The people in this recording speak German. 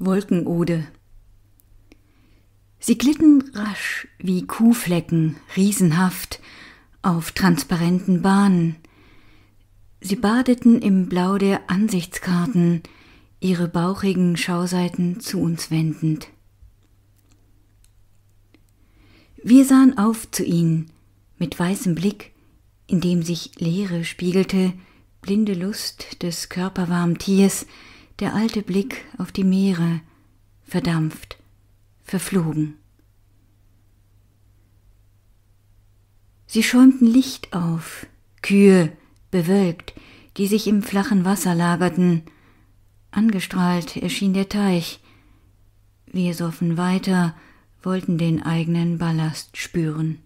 Wolkenode. Sie glitten rasch wie Kuhflecken, riesenhaft, auf transparenten Bahnen. Sie badeten im Blau der Ansichtskarten, ihre bauchigen Schauseiten zu uns wendend. Wir sahen auf zu ihnen, mit weißem Blick, in dem sich Leere spiegelte, blinde Lust des körperwarmen Tiers, der alte Blick auf die Meere, verdampft, verflogen. Sie schäumten Licht auf, Kühe, bewölkt, die sich im flachen Wasser lagerten. Angestrahlt erschien der Teich. Wir soffen weiter, wollten den eigenen Ballast spüren.